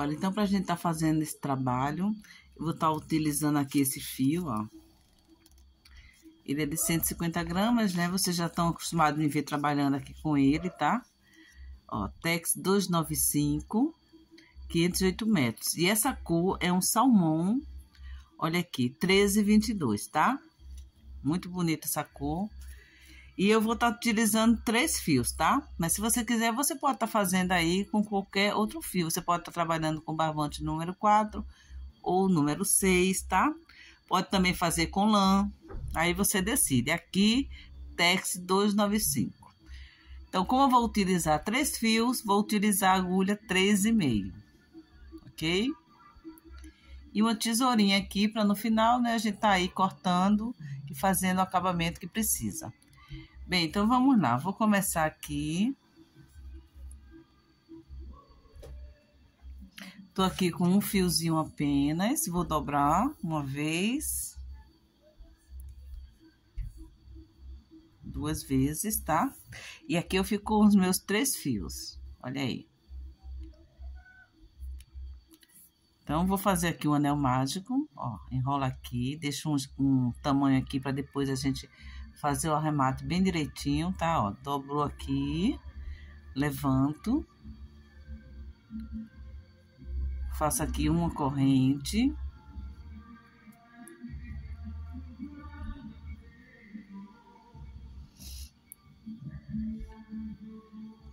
Olha, então, para a gente estar tá fazendo esse trabalho, eu vou estar tá utilizando aqui esse fio, ó. Ele é de 150 gramas, né? Vocês já estão acostumados a me ver trabalhando aqui com ele, tá? Ó, Tex 295, 508 metros. E essa cor é um salmão, olha aqui, 1322, tá? Muito bonita essa cor. E eu vou estar tá utilizando três fios, tá? Mas se você quiser, você pode estar tá fazendo aí com qualquer outro fio. Você pode estar tá trabalhando com barbante número 4 ou número 6, tá? Pode também fazer com lã. Aí você decide. Aqui, Tex 295. Então, como eu vou utilizar três fios, vou utilizar a agulha 3,5, ok? E uma tesourinha aqui para no final, né, a gente tá aí cortando e fazendo o acabamento que precisa. Bem, então vamos lá. Vou começar aqui. Tô aqui com um fiozinho apenas. Vou dobrar uma vez. Duas vezes, tá? E aqui eu fico com os meus três fios. Olha aí. Então, vou fazer aqui o um anel mágico, ó, enrola aqui, deixa um, um tamanho aqui para depois a gente fazer o arremate bem direitinho, tá? Ó, dobro aqui, levanto, faço aqui uma corrente.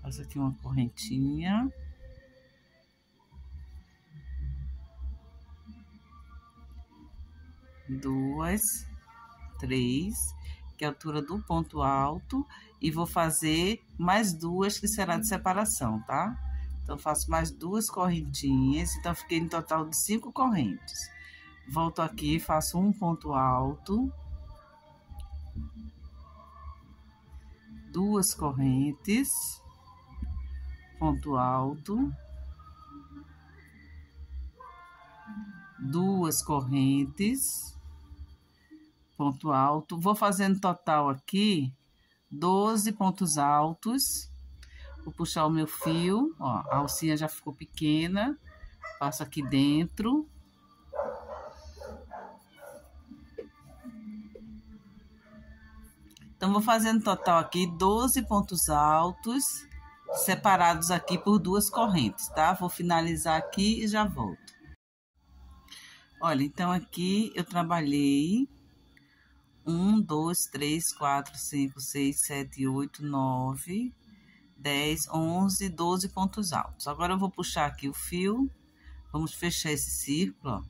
Faço aqui uma correntinha. Duas, três que é a altura do ponto alto, e vou fazer mais duas que será de separação, tá? Então, faço mais duas correntinhas, então fiquei no total de cinco correntes. Volto aqui, faço um ponto alto, duas correntes, ponto alto, duas correntes, ponto alto. Vou fazendo total aqui, 12 pontos altos. Vou puxar o meu fio, ó, a alcinha já ficou pequena. Passo aqui dentro. Então, vou fazendo total aqui 12 pontos altos, separados aqui por duas correntes, tá? Vou finalizar aqui e já volto. Olha, então aqui eu trabalhei 1, 2, 3, 4, 5, 6, 7, 8, 9, 10, 11, 12 pontos altos. Agora eu vou puxar aqui o fio, vamos fechar esse círculo, ó.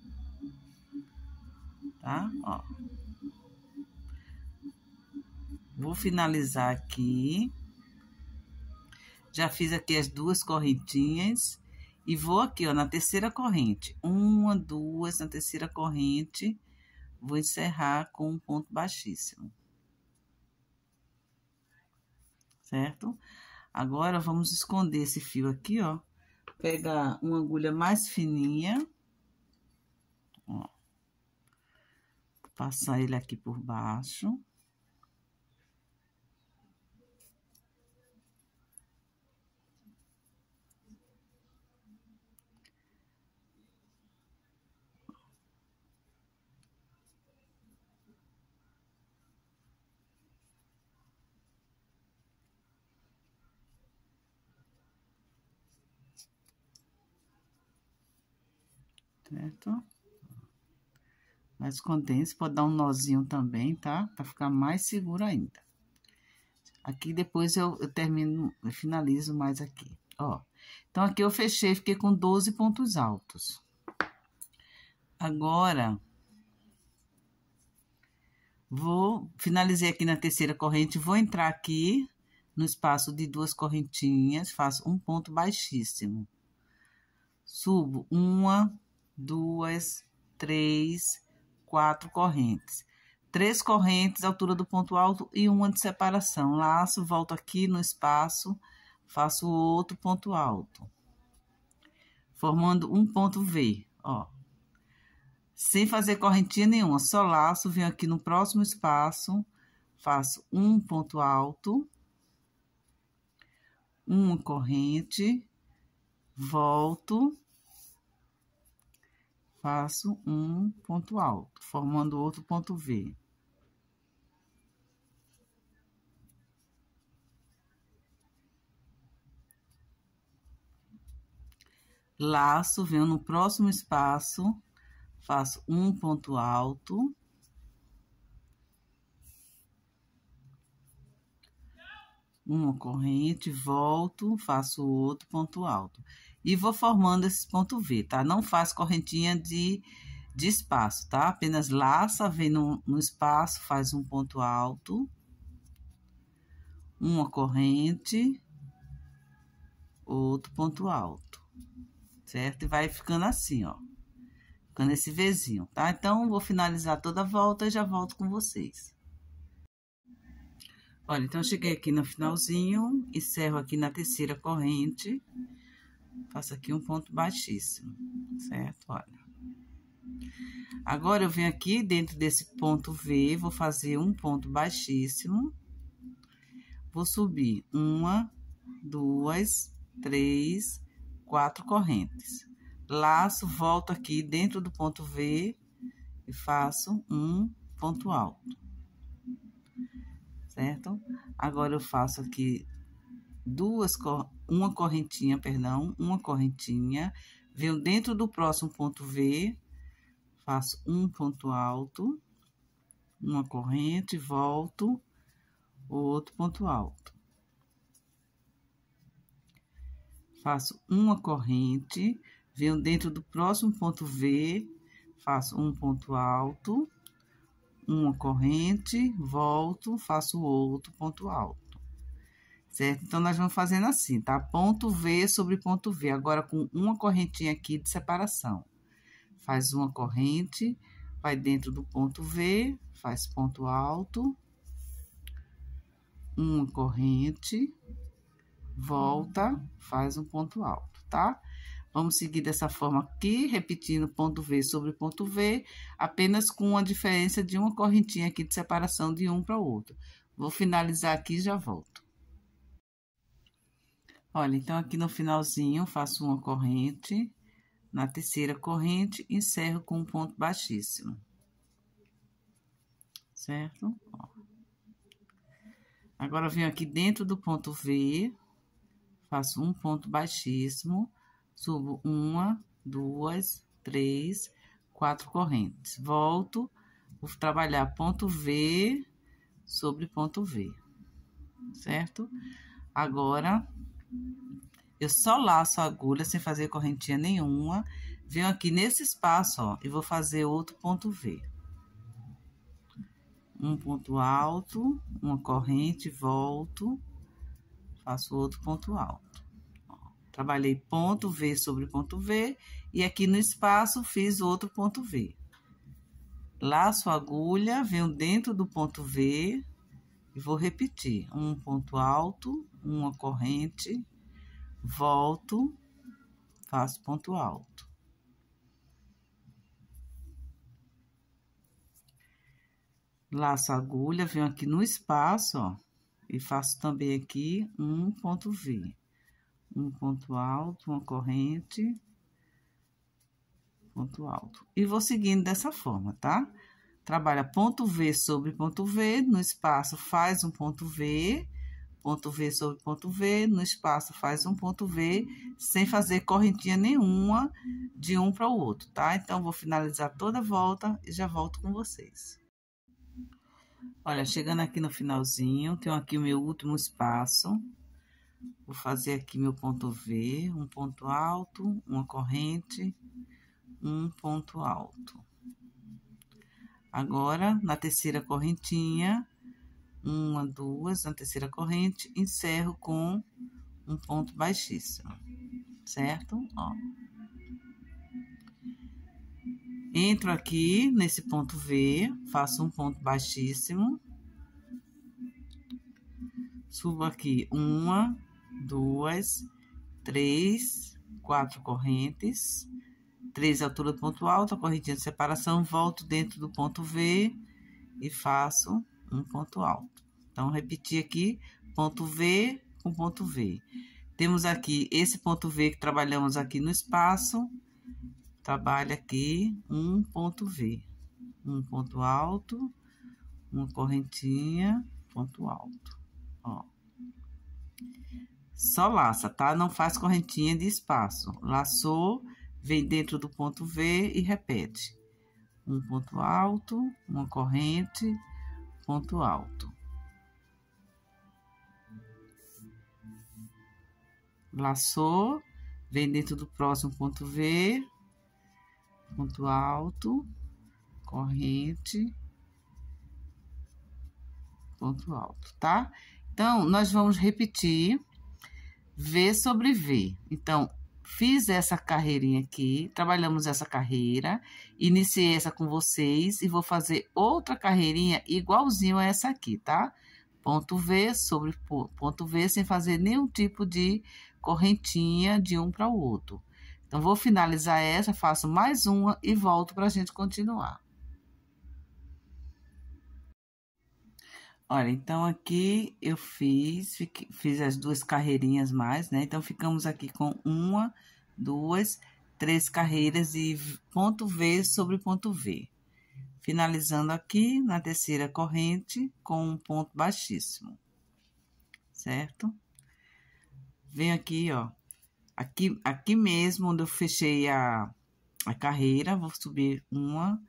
Tá? Ó. Vou finalizar aqui. Já fiz aqui as duas correntinhas. E vou aqui, ó, na terceira corrente. Uma, duas, na terceira corrente. Vou encerrar com um ponto baixíssimo. Certo? Agora, vamos esconder esse fio aqui, ó. Pegar uma agulha mais fininha. Ó. Passar ele aqui por baixo. certo? Mas pode dar um nozinho também, tá? Pra ficar mais seguro ainda. Aqui depois eu, eu termino, eu finalizo mais aqui, ó. Então, aqui eu fechei, fiquei com 12 pontos altos. Agora, vou, finalizei aqui na terceira corrente, vou entrar aqui no espaço de duas correntinhas, faço um ponto baixíssimo. Subo uma, duas, três, quatro correntes. Três correntes, altura do ponto alto e uma de separação. Laço, volto aqui no espaço, faço outro ponto alto, formando um ponto V, ó. Sem fazer correntinha nenhuma, só laço, venho aqui no próximo espaço, faço um ponto alto, uma corrente, volto, faço um ponto alto, formando outro ponto V. Laço, venho no próximo espaço, faço um ponto alto. Uma corrente, volto, faço outro ponto alto e vou formando esse ponto V, tá? Não faz correntinha de, de espaço, tá? Apenas laça, vem no, no espaço, faz um ponto alto, uma corrente, outro ponto alto, certo? E vai ficando assim, ó. Ficando esse Vzinho, tá? Então, vou finalizar toda a volta e já volto com vocês. Olha, então, cheguei aqui no finalzinho, encerro aqui na terceira corrente. Faço aqui um ponto baixíssimo, certo? Olha. Agora, eu venho aqui dentro desse ponto V, vou fazer um ponto baixíssimo. Vou subir uma, duas, três, quatro correntes. Laço, volto aqui dentro do ponto V e faço um ponto alto. Certo? Agora, eu faço aqui duas, uma correntinha, perdão, uma correntinha, venho dentro do próximo ponto V, faço um ponto alto, uma corrente, volto, outro ponto alto. Faço uma corrente, venho dentro do próximo ponto V, faço um ponto alto, uma corrente, volto, faço outro ponto alto certo? Então, nós vamos fazendo assim, tá? Ponto V sobre ponto V, agora com uma correntinha aqui de separação. Faz uma corrente, vai dentro do ponto V, faz ponto alto, uma corrente, volta, faz um ponto alto, tá? Vamos seguir dessa forma aqui, repetindo ponto V sobre ponto V, apenas com a diferença de uma correntinha aqui de separação de um para o outro. Vou finalizar aqui e já volto. Olha, então aqui no finalzinho faço uma corrente, na terceira corrente, encerro com um ponto baixíssimo. Certo? Ó. Agora, venho aqui dentro do ponto V, faço um ponto baixíssimo, subo uma, duas, três, quatro correntes. Volto, vou trabalhar ponto V sobre ponto V, certo? Agora, eu só laço a agulha sem fazer correntinha nenhuma. Venho aqui nesse espaço, ó, e vou fazer outro ponto V. Um ponto alto, uma corrente, volto, faço outro ponto alto. trabalhei ponto V sobre ponto V e aqui no espaço fiz outro ponto V. Laço a agulha, venho dentro do ponto V, e vou repetir: um ponto alto, uma corrente, volto, faço ponto alto. Laço a agulha, venho aqui no espaço, ó, e faço também aqui um ponto V. Um ponto alto, uma corrente, ponto alto. E vou seguindo dessa forma, tá? Tá? trabalha ponto V sobre ponto V, no espaço faz um ponto V, ponto V sobre ponto V, no espaço faz um ponto V, sem fazer correntinha nenhuma de um para o outro, tá? Então, vou finalizar toda a volta e já volto com vocês. Olha, chegando aqui no finalzinho, tenho aqui o meu último espaço. Vou fazer aqui meu ponto V, um ponto alto, uma corrente, um ponto alto. Agora, na terceira correntinha, uma, duas, na terceira corrente, encerro com um ponto baixíssimo, certo? Ó. Entro aqui nesse ponto V, faço um ponto baixíssimo, subo aqui uma, duas, três, quatro correntes, 3 altura do ponto alto, a de separação, volto dentro do ponto V e faço um ponto alto. Então, repetir aqui, ponto V com ponto V. Temos aqui esse ponto V que trabalhamos aqui no espaço, trabalha aqui um ponto V, um ponto alto, uma correntinha, ponto alto, ó. Só laça, tá? Não faz correntinha de espaço. Laçou, vem dentro do ponto V e repete. Um ponto alto, uma corrente, ponto alto. Laçou, vem dentro do próximo ponto V, ponto alto, corrente, ponto alto, tá? Então, nós vamos repetir V sobre V. Então, fiz essa carreirinha aqui, trabalhamos essa carreira, iniciei essa com vocês e vou fazer outra carreirinha igualzinho a essa aqui, tá? Ponto V sobre ponto V sem fazer nenhum tipo de correntinha de um para o outro. Então, vou finalizar essa, faço mais uma e volto para a gente continuar. Olha, então aqui eu fiz, fiz as duas carreirinhas mais, né? Então, ficamos aqui com uma, duas, três carreiras e ponto V sobre ponto V. Finalizando aqui na terceira corrente com um ponto baixíssimo, certo? Vem aqui, ó. Aqui, aqui mesmo onde eu fechei a, a carreira, vou subir uma,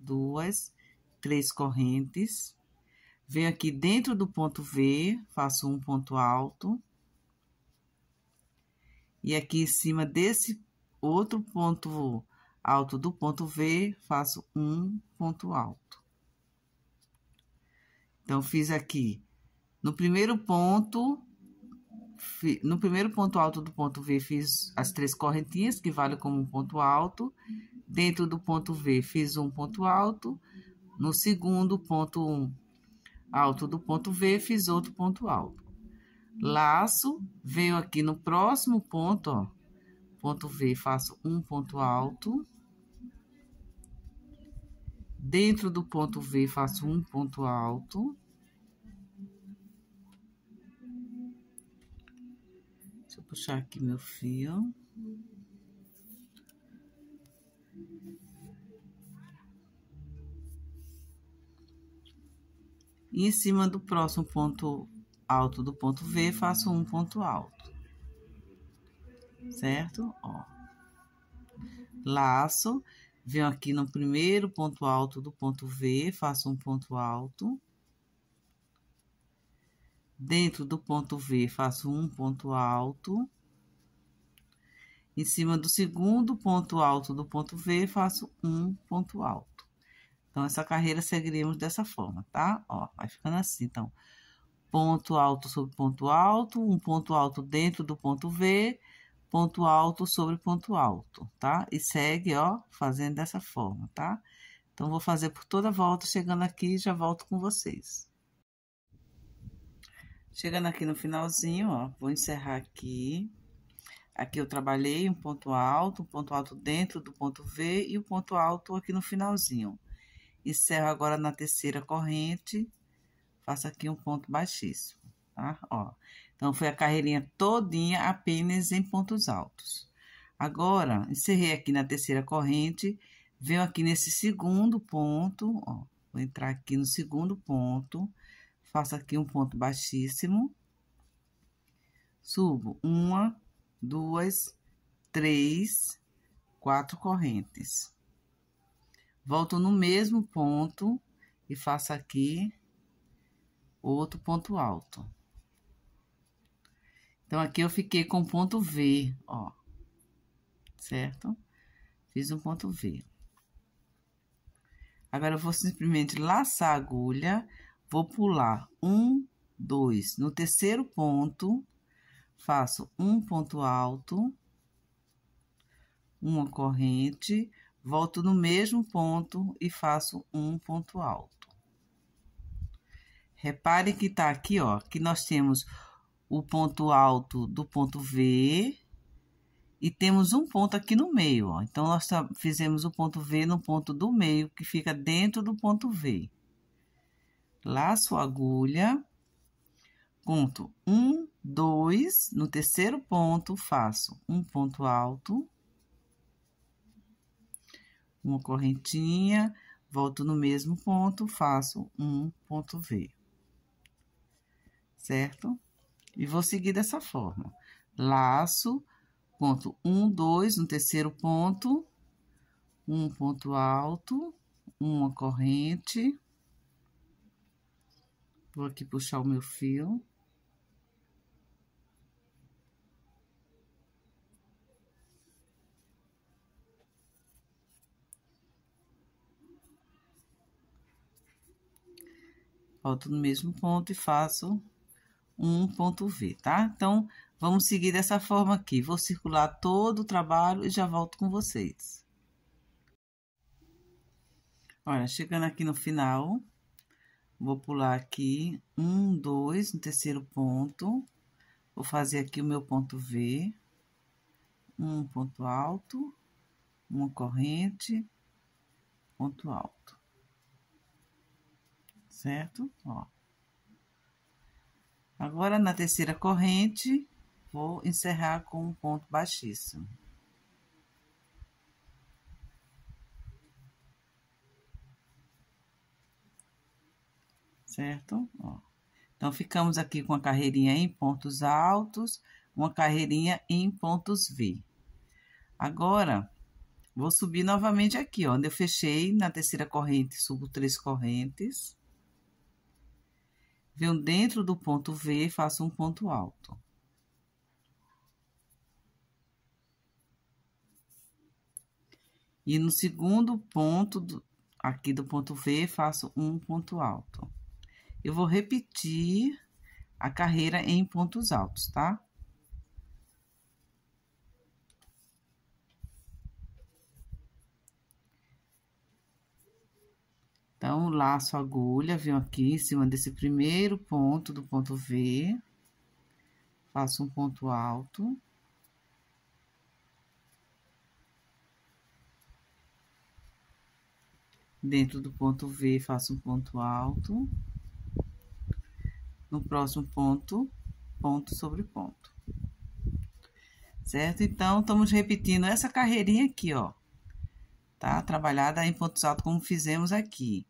duas, três correntes Venho aqui dentro do ponto V, faço um ponto alto. E aqui em cima desse outro ponto alto do ponto V, faço um ponto alto. Então, fiz aqui no primeiro ponto, no primeiro ponto alto do ponto V, fiz as três correntinhas, que vale como um ponto alto. Dentro do ponto V, fiz um ponto alto. No segundo ponto alto do ponto V, fiz outro ponto alto. Laço, venho aqui no próximo ponto, ó, ponto V, faço um ponto alto. Dentro do ponto V, faço um ponto alto. Deixa eu puxar aqui meu fio. E em cima do próximo ponto alto do ponto V, faço um ponto alto. Certo? Ó. Laço, venho aqui no primeiro ponto alto do ponto V, faço um ponto alto. Dentro do ponto V, faço um ponto alto. Em cima do segundo ponto alto do ponto V, faço um ponto alto. Então, essa carreira seguiremos dessa forma, tá? Ó, vai ficando assim, então. Ponto alto sobre ponto alto, um ponto alto dentro do ponto V, ponto alto sobre ponto alto, tá? E segue, ó, fazendo dessa forma, tá? Então, vou fazer por toda a volta, chegando aqui, já volto com vocês. Chegando aqui no finalzinho, ó, vou encerrar aqui. Aqui eu trabalhei um ponto alto, um ponto alto dentro do ponto V e o um ponto alto aqui no finalzinho. Encerro agora na terceira corrente, faço aqui um ponto baixíssimo, tá? Ó, então, foi a carreirinha todinha apenas em pontos altos. Agora, encerrei aqui na terceira corrente, venho aqui nesse segundo ponto, ó, vou entrar aqui no segundo ponto, faço aqui um ponto baixíssimo, subo uma, duas, três, quatro correntes. Volto no mesmo ponto e faço aqui outro ponto alto. Então, aqui eu fiquei com ponto V, ó, certo? Fiz um ponto V. Agora, eu vou simplesmente laçar a agulha, vou pular um, dois. No terceiro ponto, faço um ponto alto, uma corrente, Volto no mesmo ponto e faço um ponto alto. Repare que tá aqui, ó, que nós temos o ponto alto do ponto V e temos um ponto aqui no meio, ó. Então, nós tá, fizemos o ponto V no ponto do meio, que fica dentro do ponto V. Laço agulha, conto um, dois, no terceiro ponto faço um ponto alto, uma correntinha, volto no mesmo ponto, faço um ponto V. Certo? E vou seguir dessa forma. Laço, ponto um, dois, no terceiro ponto, um ponto alto, uma corrente. Vou aqui puxar o meu fio. volto no mesmo ponto e faço um ponto V, tá? Então, vamos seguir dessa forma aqui. Vou circular todo o trabalho e já volto com vocês. Olha, chegando aqui no final, vou pular aqui um, dois, no terceiro ponto. Vou fazer aqui o meu ponto V, um ponto alto, uma corrente, ponto alto certo? Ó. Agora, na terceira corrente, vou encerrar com um ponto baixíssimo. Certo? Ó. Então, ficamos aqui com a carreirinha em pontos altos, uma carreirinha em pontos V. Agora, vou subir novamente aqui, ó, onde eu fechei, na terceira corrente, subo três correntes venho dentro do ponto V e faço um ponto alto. E no segundo ponto, do, aqui do ponto V, faço um ponto alto. Eu vou repetir a carreira em pontos altos, tá? Então, laço a agulha, venho aqui em cima desse primeiro ponto do ponto V, faço um ponto alto. Dentro do ponto V, faço um ponto alto. No próximo ponto, ponto sobre ponto. Certo? Então, estamos repetindo essa carreirinha aqui, ó tá? Trabalhada em pontos altos, como fizemos aqui.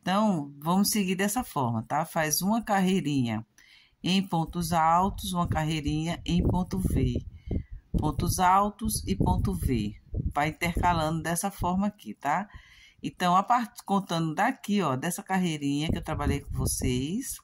Então, vamos seguir dessa forma, tá? Faz uma carreirinha em pontos altos, uma carreirinha em ponto V. Pontos altos e ponto V. Vai intercalando dessa forma aqui, tá? Então, a parte contando daqui, ó, dessa carreirinha que eu trabalhei com vocês,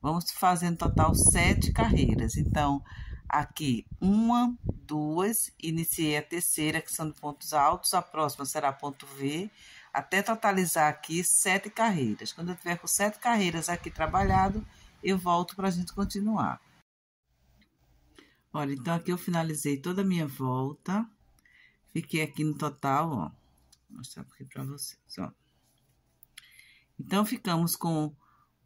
vamos fazer no total sete carreiras. Então, aqui uma, duas, iniciei a terceira, que são pontos altos, a próxima será ponto V, até totalizar aqui sete carreiras. Quando eu tiver com sete carreiras aqui trabalhado, eu volto para a gente continuar. Olha, então aqui eu finalizei toda a minha volta. Fiquei aqui no total, ó. Vou mostrar aqui para vocês, ó. Então, ficamos com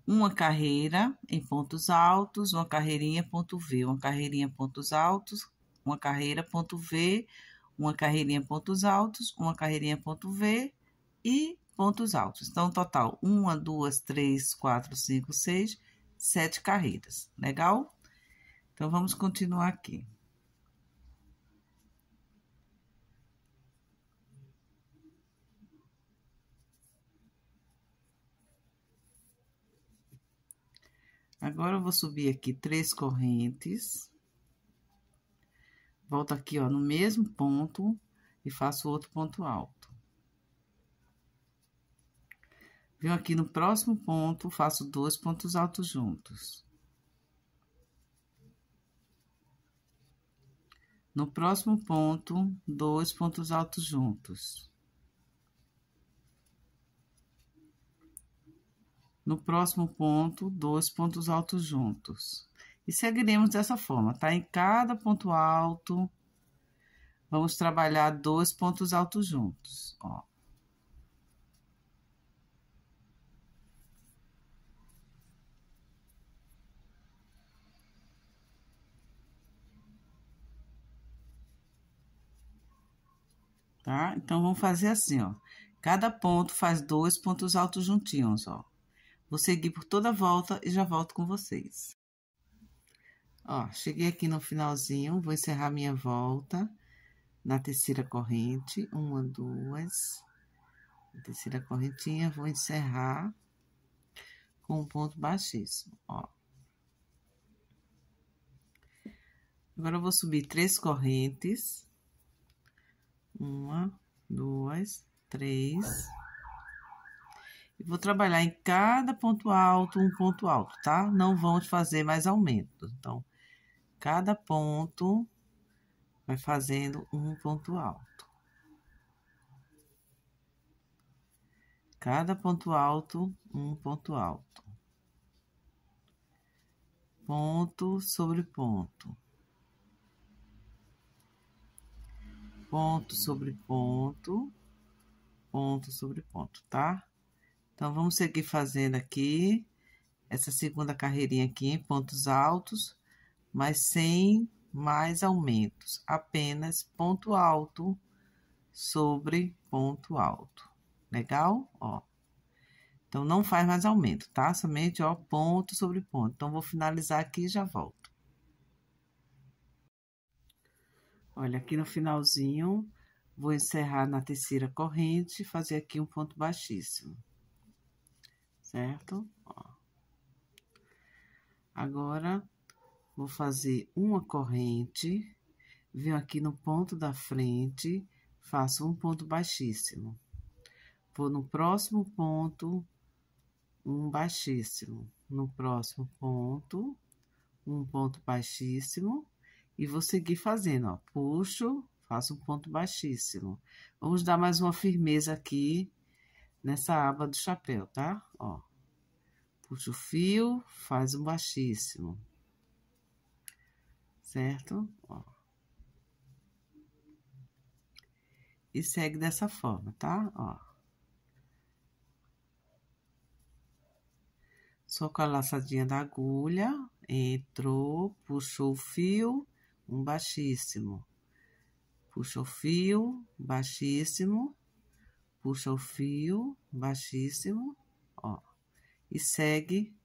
uma carreira em pontos altos, uma carreirinha ponto V, uma carreirinha pontos altos, uma carreira ponto V, uma carreirinha pontos altos, uma carreirinha ponto V, e pontos altos. Então, total, uma, duas, três, quatro, cinco, seis, sete carreiras. Legal? Então, vamos continuar aqui. Agora, eu vou subir aqui três correntes. Volto aqui, ó, no mesmo ponto e faço outro ponto alto. Venho aqui no próximo ponto, faço dois pontos altos juntos. No próximo ponto, dois pontos altos juntos. No próximo ponto, dois pontos altos juntos. E seguiremos dessa forma, tá? Em cada ponto alto, vamos trabalhar dois pontos altos juntos, ó. tá? Então, vamos fazer assim, ó. Cada ponto faz dois pontos altos juntinhos, ó. Vou seguir por toda a volta e já volto com vocês. Ó, cheguei aqui no finalzinho, vou encerrar minha volta na terceira corrente. Uma, duas, terceira correntinha, vou encerrar com um ponto baixíssimo, ó. Agora, eu vou subir três correntes uma, duas, três. E vou trabalhar em cada ponto alto, um ponto alto, tá? Não vamos fazer mais aumentos. Então, cada ponto vai fazendo um ponto alto. Cada ponto alto, um ponto alto. Ponto sobre ponto. ponto sobre ponto, ponto sobre ponto, tá? Então, vamos seguir fazendo aqui essa segunda carreirinha aqui em pontos altos, mas sem mais aumentos, apenas ponto alto sobre ponto alto. Legal? Ó. Então, não faz mais aumento, tá? Somente, ó, ponto sobre ponto. Então, vou finalizar aqui e já volto. Olha, aqui no finalzinho, vou encerrar na terceira corrente e fazer aqui um ponto baixíssimo. Certo? Ó. Agora, vou fazer uma corrente, venho aqui no ponto da frente, faço um ponto baixíssimo. Vou no próximo ponto, um baixíssimo. No próximo ponto, um ponto baixíssimo e vou seguir fazendo, ó. Puxo, faço um ponto baixíssimo. Vamos dar mais uma firmeza aqui nessa aba do chapéu, tá? Ó. Puxo o fio, faz um baixíssimo. Certo? Ó. E segue dessa forma, tá? Ó. Só com a laçadinha da agulha, entrou, puxou o fio um baixíssimo. Puxa o fio, baixíssimo, puxa o fio, baixíssimo, ó. E segue,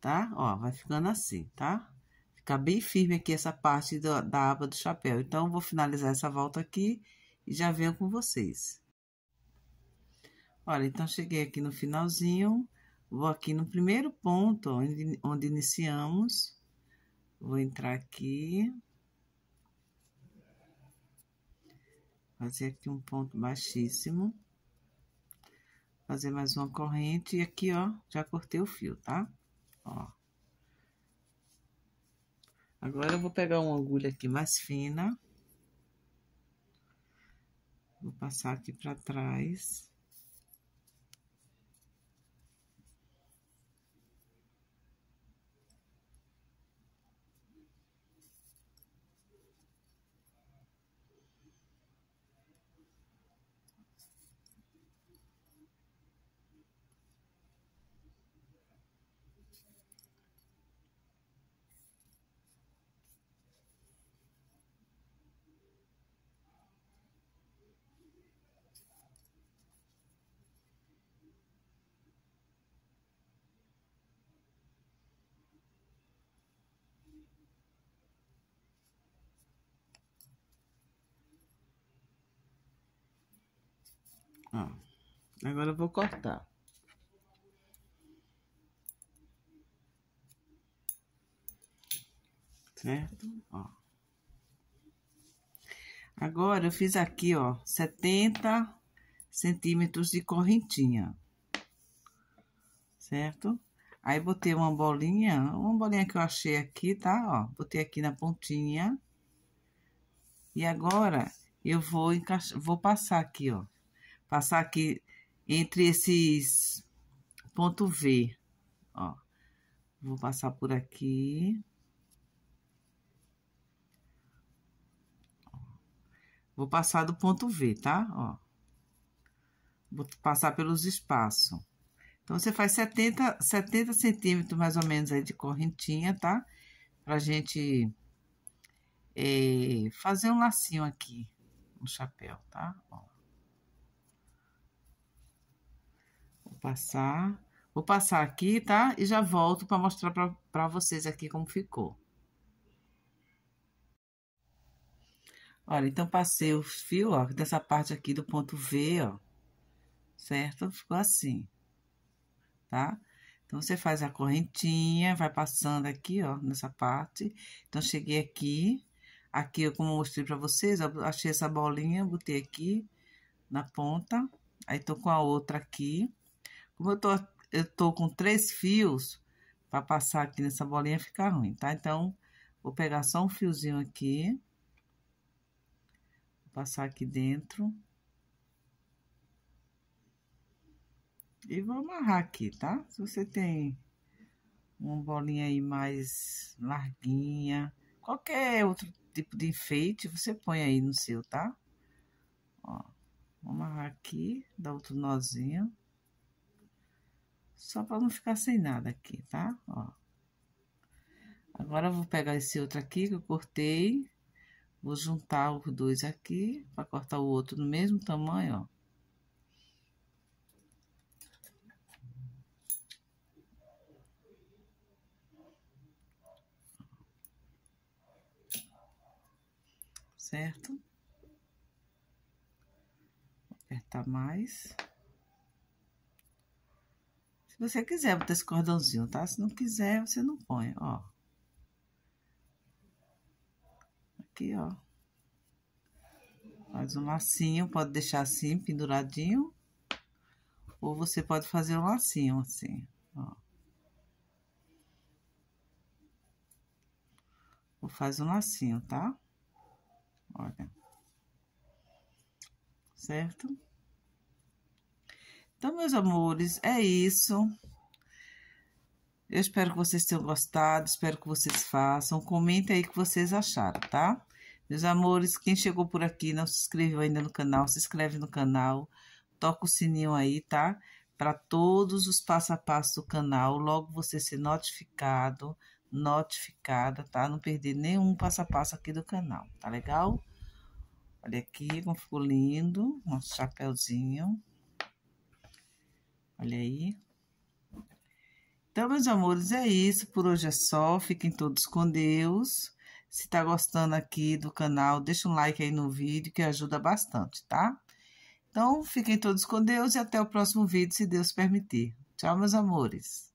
tá? Ó, vai ficando assim, tá? Fica bem firme aqui essa parte da, da aba do chapéu. Então, vou finalizar essa volta aqui e já venho com vocês. Olha, então, cheguei aqui no finalzinho, vou aqui no primeiro ponto, ó, onde, onde iniciamos, vou entrar aqui, Fazer aqui um ponto baixíssimo. Fazer mais uma corrente. E aqui, ó, já cortei o fio, tá? Ó. Agora, eu vou pegar uma agulha aqui mais fina. Vou passar aqui pra trás. Ó, agora eu vou cortar. Certo? Né? Ó. Agora eu fiz aqui, ó, 70 centímetros de correntinha. Certo? Aí botei uma bolinha, uma bolinha que eu achei aqui, tá? Ó, botei aqui na pontinha. E agora eu vou encaixar, vou passar aqui, ó passar aqui entre esses ponto V, ó. Vou passar por aqui. Vou passar do ponto V, tá? Ó. Vou passar pelos espaços. Então, você faz 70, 70 centímetros, mais ou menos, aí de correntinha, tá? Pra gente é, fazer um lacinho aqui no chapéu, tá? Ó. passar. Vou passar aqui, tá? E já volto para mostrar para vocês aqui como ficou. Olha, então passei o fio, ó, dessa parte aqui do ponto V, ó, certo? Ficou assim, tá? Então, você faz a correntinha, vai passando aqui, ó, nessa parte. Então, cheguei aqui, aqui, como eu mostrei pra vocês, ó, achei essa bolinha, botei aqui na ponta. Aí, tô com a outra aqui, como eu tô, eu tô com três fios, para passar aqui nessa bolinha fica ruim, tá? Então, vou pegar só um fiozinho aqui. Vou passar aqui dentro. E vou amarrar aqui, tá? Se você tem uma bolinha aí mais larguinha, qualquer outro tipo de enfeite, você põe aí no seu, tá? Ó, vou amarrar aqui, dá outro nozinho. Só para não ficar sem nada aqui, tá? Ó. Agora, eu vou pegar esse outro aqui que eu cortei. Vou juntar os dois aqui para cortar o outro no mesmo tamanho, ó. Certo? Vou apertar mais. Se você quiser botar esse cordãozinho, tá? Se não quiser, você não põe, ó. Aqui, ó. Faz um lacinho, pode deixar assim, penduradinho. Ou você pode fazer um lacinho assim, ó. Ou faz um lacinho, tá? Olha. Certo? Então, meus amores, é isso. Eu espero que vocês tenham gostado, espero que vocês façam. Comentem aí o que vocês acharam, tá? Meus amores, quem chegou por aqui não se inscreveu ainda no canal, se inscreve no canal, toca o sininho aí, tá? Para todos os passo a passo do canal, logo você ser notificado, notificada, tá? Não perder nenhum passo a passo aqui do canal, tá legal? Olha aqui como ficou lindo, nosso chapéuzinho. Olha aí. Então, meus amores, é isso. Por hoje é só. Fiquem todos com Deus. Se tá gostando aqui do canal, deixa um like aí no vídeo que ajuda bastante, tá? Então, fiquem todos com Deus e até o próximo vídeo, se Deus permitir. Tchau, meus amores.